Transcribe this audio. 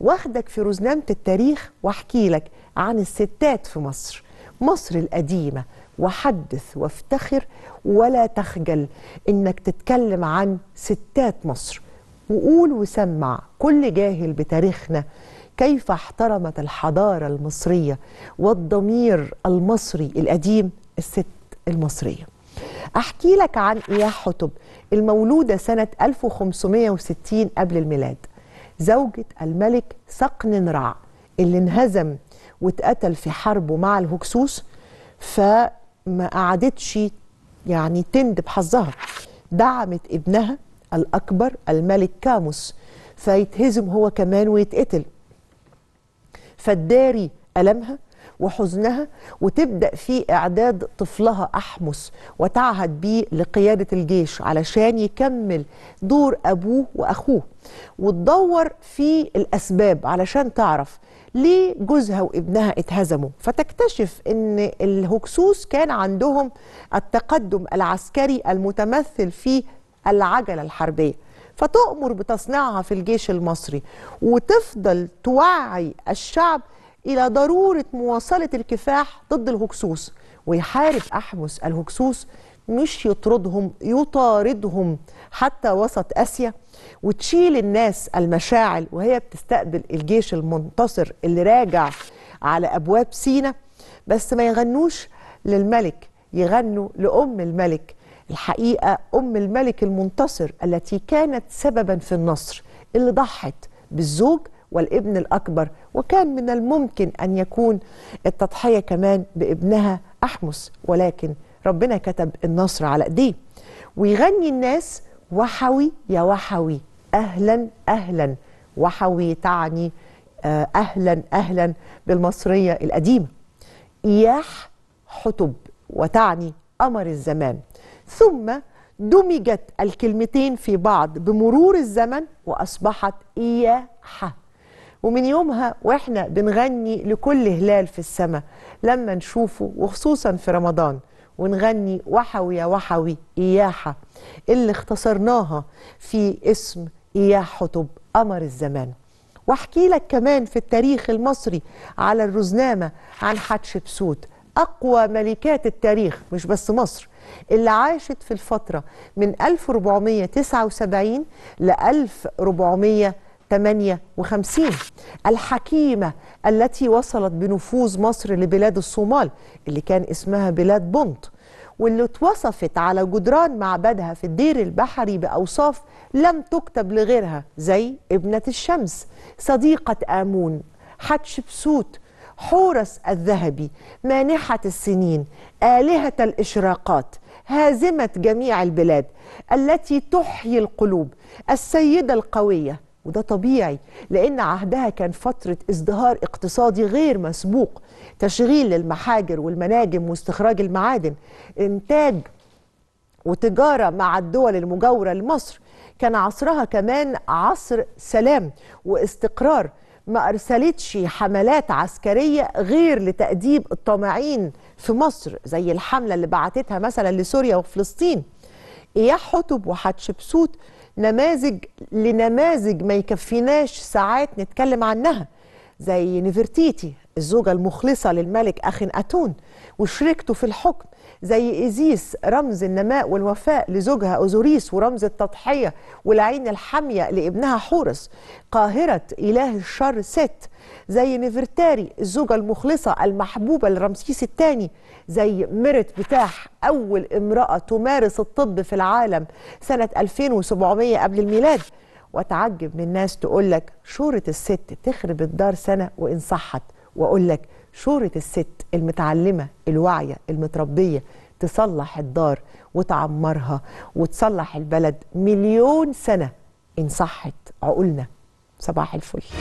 واخدك في رزنامة التاريخ واحكي لك عن الستات في مصر مصر القديمة وحدث وافتخر ولا تخجل انك تتكلم عن ستات مصر وقول وسمع كل جاهل بتاريخنا كيف احترمت الحضارة المصرية والضمير المصري القديم الست المصرية أحكي لك عن إياح حتب المولودة سنة 1560 قبل الميلاد زوجة الملك سقن رع اللي انهزم واتقتل في حربه مع الهكسوس فما قعدتش يعني تند بحظها دعمت ابنها الأكبر الملك كاموس فيتهزم هو كمان ويتقتل فالداري ألمها وحزنها وتبدأ في إعداد طفلها أحمس وتعهد بيه لقيادة الجيش علشان يكمل دور أبوه وأخوه وتدور في الأسباب علشان تعرف ليه جوزها وابنها اتهزموا فتكتشف ان الهكسوس كان عندهم التقدم العسكري المتمثل في العجلة الحربية فتؤمر بتصنيعها في الجيش المصري وتفضل توعي الشعب إلى ضرورة مواصلة الكفاح ضد الهكسوس ويحارب أحمس الهكسوس مش يطردهم يطاردهم حتى وسط آسيا وتشيل الناس المشاعل وهي بتستقبل الجيش المنتصر اللي راجع على أبواب سينا بس ما يغنوش للملك يغنوا لأم الملك الحقيقة أم الملك المنتصر التي كانت سببا في النصر اللي ضحت بالزوج والابن الأكبر وكان من الممكن أن يكون التضحية كمان بابنها أحمس ولكن ربنا كتب النصر على إيديه ويغني الناس وحوي يا وحوي أهلا أهلا وحوي تعني آه، أهلا أهلا بالمصرية القديمة إياح حطب وتعني قمر الزمان ثم دمجت الكلمتين في بعض بمرور الزمن وأصبحت إياحة ومن يومها واحنا بنغني لكل هلال في السماء لما نشوفه وخصوصا في رمضان ونغني وحوي يا وحوي إياحة اللي اختصرناها في اسم إياح حطب قمر الزمان واحكي لك كمان في التاريخ المصري على الرزنامة عن حتشبسوت أقوى ملكات التاريخ مش بس مصر اللي عاشت في الفترة من 1479 ل 1400 58 الحكيمة التي وصلت بنفوذ مصر لبلاد الصومال اللي كان اسمها بلاد بونت واللي اتوصفت على جدران معبدها في الدير البحري بأوصاف لم تكتب لغيرها زي ابنة الشمس صديقة آمون حتشبسوت حورس الذهبي مانحة السنين آلهة الإشراقات هازمة جميع البلاد التي تحيي القلوب السيدة القوية وده طبيعي لأن عهدها كان فترة ازدهار اقتصادي غير مسبوق تشغيل المحاجر والمناجم واستخراج المعادن إنتاج وتجارة مع الدول المجاورة لمصر كان عصرها كمان عصر سلام واستقرار ما أرسلتش حملات عسكرية غير لتأديب الطامعين في مصر زي الحملة اللي بعتتها مثلا لسوريا وفلسطين يا حتب وحتشبسوت نماذج لنماذج ما يكفيناش ساعات نتكلم عنها زي نفرتيتي الزوجة المخلصة للملك أخن أتون وشريكته في الحكم زي إيزيس رمز النماء والوفاء لزوجها أوزوريس ورمز التضحية والعين الحامية لابنها حورس قاهرة إله الشر ست زي نفرتاري الزوجة المخلصة المحبوبة لرمسيس الثاني زي ميرت بتاح أول امرأة تمارس الطب في العالم سنة 2700 قبل الميلاد واتعجب من الناس تقول لك شورة الست تخرب الدار سنة وإن صحت وأقول لك شورة الست المتعلمة الواعية المتربية تصلح الدار وتعمرها وتصلح البلد مليون سنة إن صحت عقولنا صباح الفل